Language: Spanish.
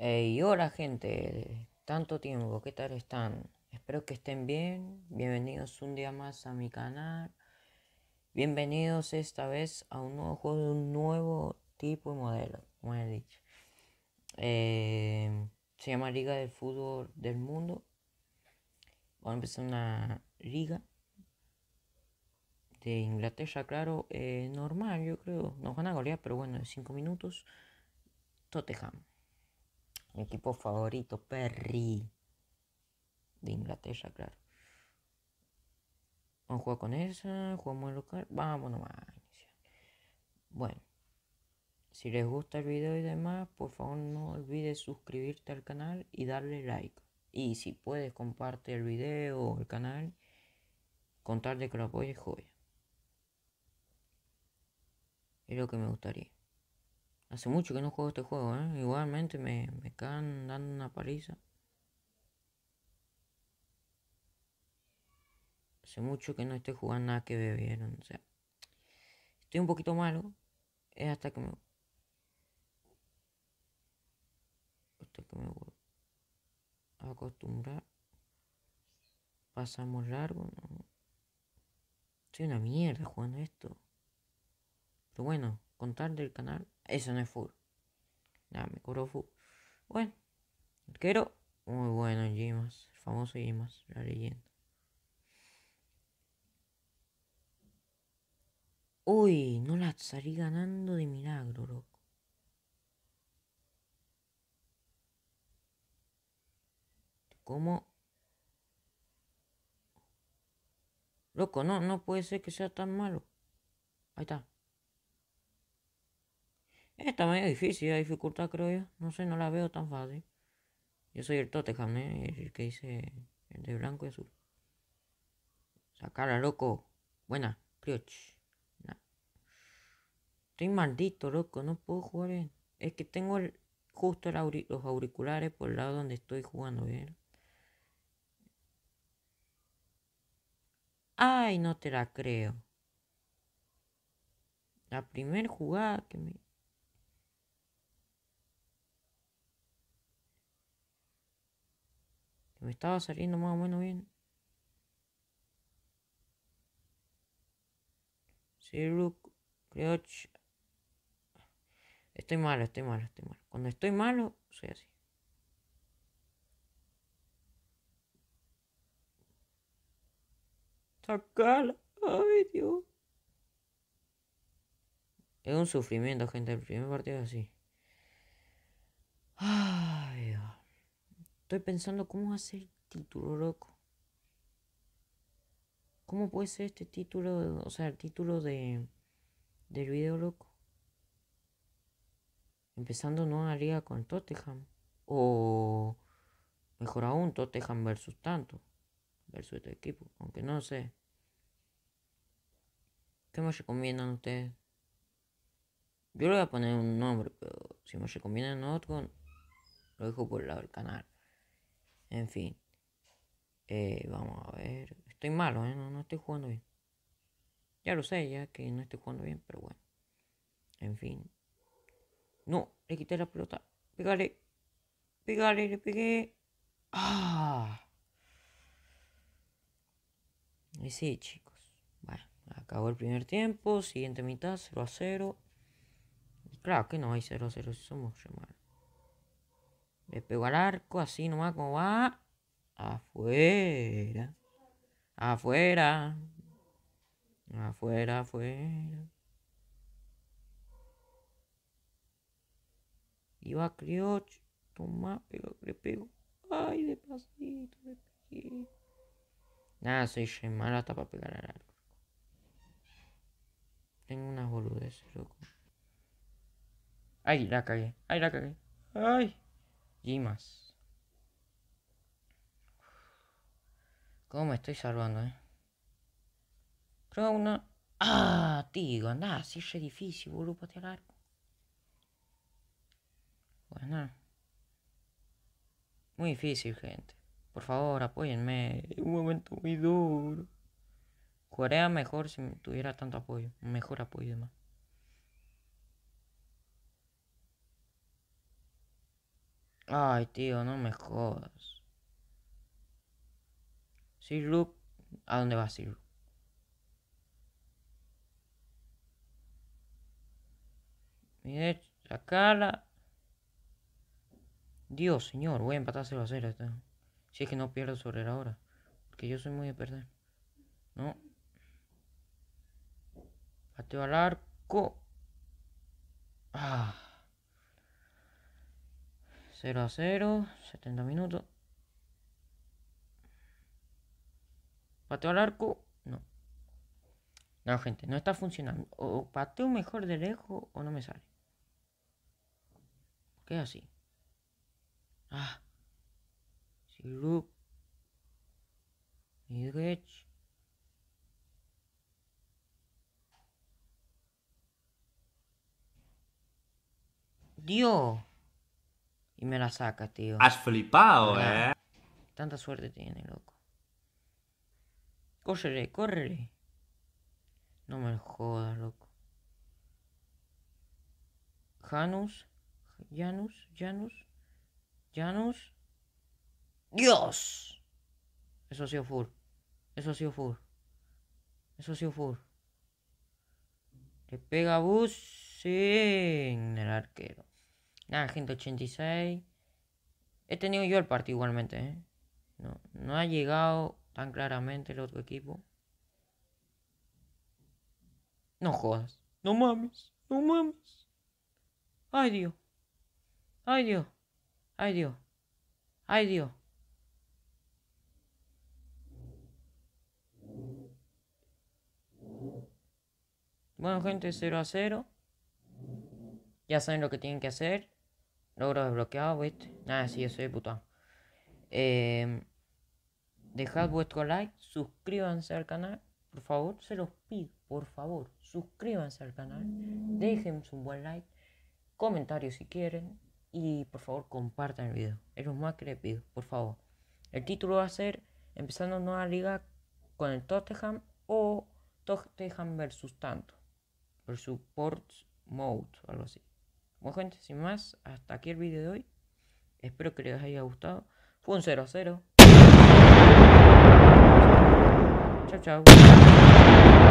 Y hola gente, tanto tiempo, ¿qué tal están? Espero que estén bien, bienvenidos un día más a mi canal, bienvenidos esta vez a un nuevo juego de un nuevo tipo y modelo, como he dicho. Em, se llama Liga del Fútbol del Mundo, vamos a empezar una liga de Inglaterra, claro, eh, normal yo creo, nos van a golear, pero bueno, en cinco minutos, Tottenham mi equipo favorito, Perry, de Inglaterra, claro. Vamos a jugar con esa, jugamos en local, Vamos a Bueno, si les gusta el video y demás, por favor no olvides suscribirte al canal y darle like. Y si puedes, comparte el video o el canal, contarle que lo apoyes, joya. Es lo que me gustaría. Hace mucho que no juego este juego, ¿eh? Igualmente me, me dando una paliza. Hace mucho que no estoy jugando nada que bebieron. O sea, estoy un poquito malo. Es hasta que me. Hasta que me acostumbrar. Pasamos largo. ¿no? una mierda jugando esto. Pero bueno contar del canal. Eso no es full. Nada, me curó full. Bueno, arquero. Muy bueno, Gimas. El famoso Gimas, la leyenda. Uy, no la salí ganando de milagro, loco. ¿Cómo? Loco, no, no puede ser que sea tan malo. Ahí está esta medio difícil, la dificultad creo yo. No sé, no la veo tan fácil. Yo soy el Tottenham, ¿eh? el que dice el de blanco y azul. a loco. Buena, crioch. Estoy maldito, loco. No puedo jugar. Es que tengo justo los auriculares por el lado donde estoy jugando, ¿bien? Ay, no te la creo. La primer jugada que me... Me estaba saliendo más o menos bien. Estoy malo, estoy malo, estoy malo. Cuando estoy malo, soy así. Sacala. Ay, Dios. Es un sufrimiento, gente. El primer partido es así. Estoy pensando cómo hacer el título, loco. ¿Cómo puede ser este título? O sea, el título de, del video, loco. Empezando no haría con Tottenham. O mejor aún, Tottenham versus tanto. Versus este equipo. Aunque no sé. ¿Qué me recomiendan ustedes? Yo le voy a poner un nombre, pero si me recomiendan otro, lo dejo por el lado del canal. En fin. Eh, vamos a ver. Estoy malo, ¿eh? no, no estoy jugando bien. Ya lo sé, ya que no estoy jugando bien, pero bueno. En fin. No, le quité la pelota. Pégale. Pégale, le pegué. ¡Ah! Y sí, chicos. Bueno, acabó el primer tiempo. Siguiente mitad, 0 a 0. claro que no hay 0 a 0 si somos re malos. Le pego al arco, así nomás como va. Afuera. Afuera. Afuera, afuera. Y va Crioch. Toma, pero le pego. Ay, despacito, despacito. Nada, soy malo hasta para pegar al arco. Tengo unas boludeces, loco. Ay, la cagué. Ay, la cagué. Ay más. ¿Cómo me estoy salvando, eh? una... Ah, tío, andá, Si es difícil, boludo, patear arco. Bueno. Muy difícil, gente. Por favor, apóyenme. Es un momento muy duro. Jugaría mejor si tuviera tanto apoyo. Mejor apoyo, más. Ay, tío, no me jodas. Sir ¿a dónde va Sir Luke? Mire, cara. Dios, señor, voy a empatar 0 a 0. Si es que no pierdo sobre la hora. Porque yo soy muy de perder. No. Pateo al arco. Ah. 0 a 0, 70 minutos. ¿Pateo al arco? No. No, gente, no está funcionando. O pateo mejor de lejos o no me sale. ¿Qué qué así? Ah. Sirup. Nidrech. Dios. Y me la saca, tío. Has flipado, eh. Tanta suerte tiene, loco. Córrele, córrele. No me jodas, loco. Janus, Janus, Janus, Janus. ¡Dios! Eso ha sido fur. Eso ha sido fur. Eso ha sido fur. Le pega Bus en el arquero. Nada, gente, He tenido yo el partido igualmente, ¿eh? No, no ha llegado tan claramente el otro equipo. No jodas. No mames. No mames. Ay Dios. Ay Dios. Ay Dios. Ay Dios. Bueno gente, 0 a 0. Ya saben lo que tienen que hacer. Logro desbloqueado, ¿viste? Nada, sí, yo soy puta. Em, dejad vuestro like, suscríbanse al canal, por favor, se los pido, por favor, suscríbanse al canal, dejen un buen like, comentarios si quieren y por favor compartan el video. Es lo más que les pido, por favor. El título va a ser Empezando nueva liga con el Tottenham o Tottenham versus tanto, versus Ports Mode, algo así. Bueno gente, sin más, hasta aquí el vídeo de hoy. Espero que les haya gustado. Fue un 0 a 0. Chao, chao.